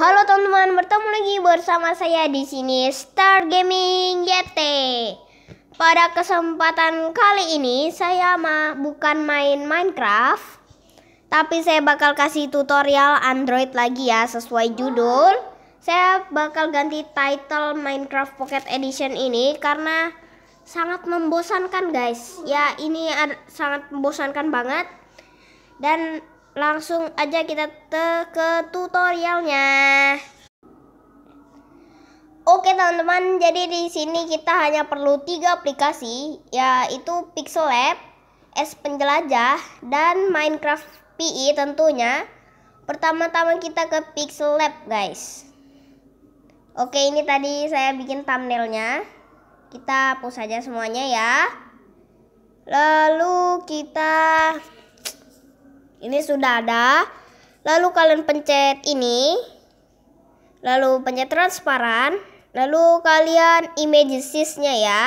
Halo teman-teman, bertemu lagi bersama saya di sini Star Gaming YT. Pada kesempatan kali ini saya ma bukan main Minecraft, tapi saya bakal kasih tutorial Android lagi ya sesuai judul. Saya bakal ganti title Minecraft Pocket Edition ini karena sangat membosankan guys. Ya, ini sangat membosankan banget. Dan langsung aja kita ke tutorialnya. Oke teman-teman, jadi di sini kita hanya perlu tiga aplikasi, yaitu Pixel Lab, S Penjelajah, dan Minecraft PE tentunya. Pertama-tama kita ke Pixel Lab, guys. Oke, ini tadi saya bikin thumbnailnya. Kita hapus aja semuanya ya. Lalu kita ini sudah ada. Lalu kalian pencet ini. Lalu pencet transparan. Lalu kalian image size-nya ya.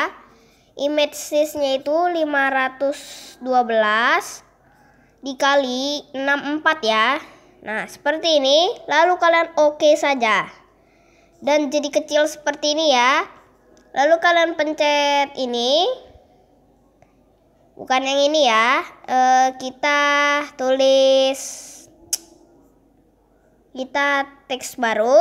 Image size-nya itu 512 dikali 64 ya. Nah, seperti ini. Lalu kalian oke okay saja. Dan jadi kecil seperti ini ya. Lalu kalian pencet ini bukan yang ini ya e, kita tulis kita teks baru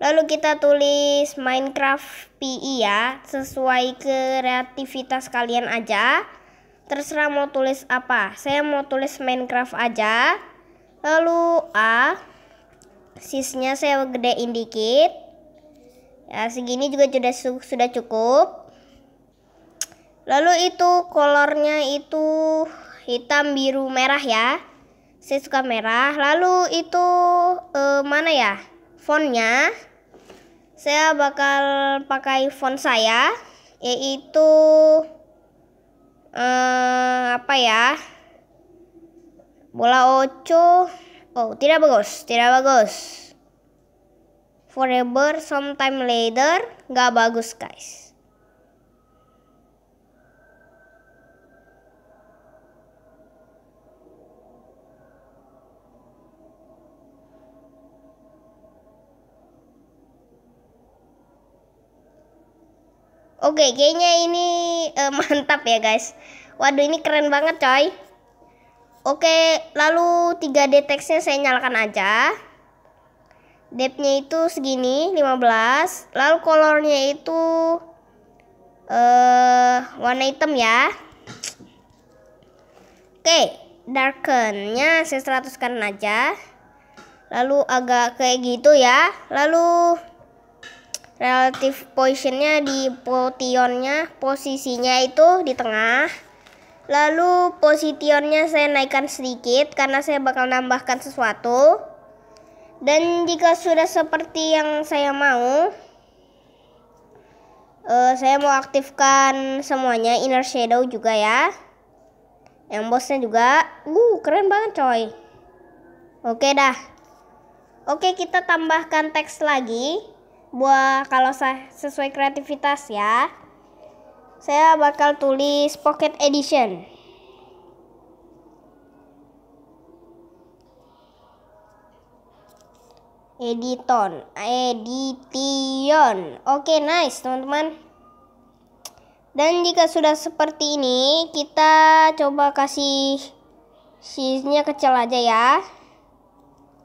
lalu kita tulis Minecraft PI e ya sesuai kreativitas kalian aja terserah mau tulis apa saya mau tulis Minecraft aja lalu A sisnya saya gedein dikit ya segini juga sudah sudah cukup Lalu itu kolornya itu hitam, biru, merah ya. Saya suka merah. Lalu itu eh, mana ya? Fontnya. Saya bakal pakai font saya yaitu eh, apa ya? Bola ocho. Oh, tidak bagus, tidak bagus. Forever, sometime later, nggak bagus guys. Oke, okay, kayaknya ini uh, mantap ya guys. Waduh, ini keren banget coy. Oke, okay, lalu tiga deteksnya saya nyalakan aja. Depthnya itu segini, 15. Lalu kolornya itu uh, warna hitam ya. Oke, okay, darkennya saya seratuskan aja. Lalu agak kayak gitu ya. Lalu relative positionnya di positionnya posisinya itu di tengah lalu positionnya saya naikkan sedikit karena saya bakal nambahkan sesuatu dan jika sudah seperti yang saya mau uh, saya mau aktifkan semuanya inner shadow juga ya yang bosnya juga uh keren banget coy oke dah oke kita tambahkan teks lagi buah kalau saya sesuai kreativitas ya saya bakal tulis pocket edition editon edition oke okay, nice teman-teman dan jika sudah seperti ini kita coba kasih sisnya kecil aja ya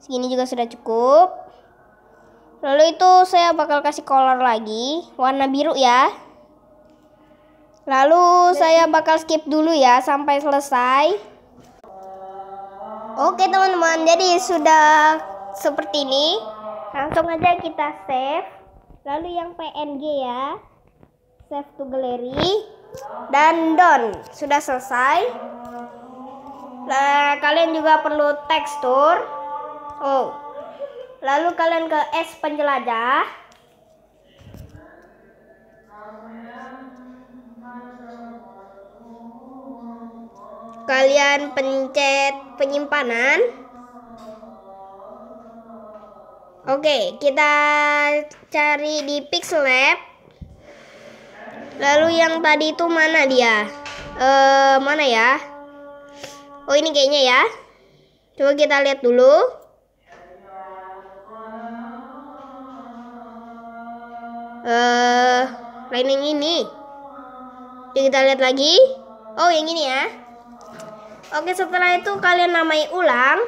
segini juga sudah cukup Lalu itu saya bakal kasih color lagi, warna biru ya. Lalu saya bakal skip dulu ya sampai selesai. Oke teman-teman, jadi sudah seperti ini. Langsung aja kita save. Lalu yang PNG ya. Save to gallery dan done Sudah selesai. Nah, kalian juga perlu tekstur. Oh, Lalu kalian ke es penjelajah. Kalian pencet penyimpanan. Oke, kita cari di Pixel Lab. Lalu yang tadi itu mana dia? Eh, mana ya? Oh, ini kayaknya ya. Coba kita lihat dulu. uh, lain yang ini Yuk kita lihat lagi oh yang ini ya oke setelah itu kalian namai ulang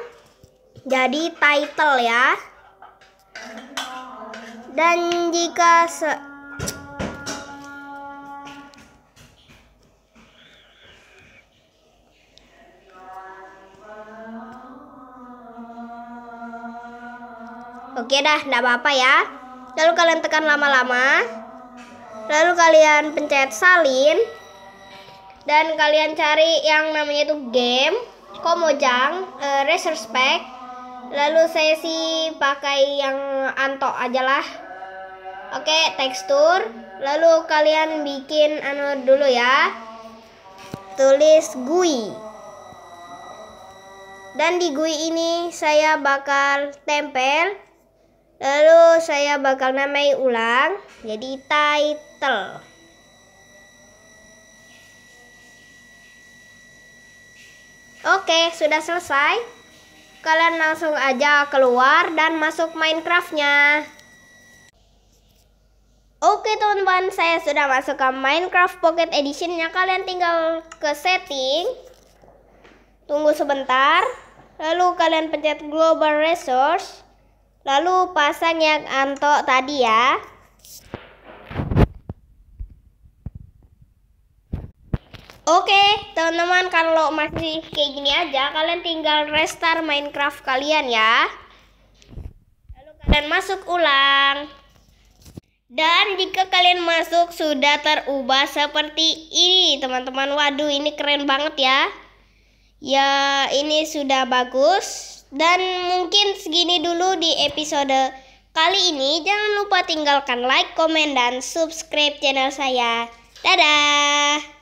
jadi title ya dan jika se Oke dah, tidak apa-apa ya lalu kalian tekan lama-lama lalu kalian pencet salin dan kalian cari yang namanya itu game komojang uh, eh, resource pack lalu saya sih pakai yang anto aja lah oke tekstur lalu kalian bikin anu dulu ya tulis GUI dan di GUI ini saya bakal tempel lalu saya bakal namai ulang jadi title. Oke, sudah selesai. Kalian langsung aja keluar dan masuk Minecraftnya. Oke teman-teman, saya sudah masuk ke Minecraft Pocket Edition-nya. Kalian tinggal ke setting. Tunggu sebentar. Lalu kalian pencet Global Resource. Lalu pasang yang antok tadi ya. Oke, teman-teman kalau masih kayak gini aja, kalian tinggal restart Minecraft kalian ya. Lalu kalian masuk ulang. Dan jika kalian masuk sudah terubah seperti ini, teman-teman. Waduh, ini keren banget ya. Ya, ini sudah bagus. Dan mungkin segini dulu di episode kali ini. Jangan lupa tinggalkan like, komen, dan subscribe channel saya. Dadah!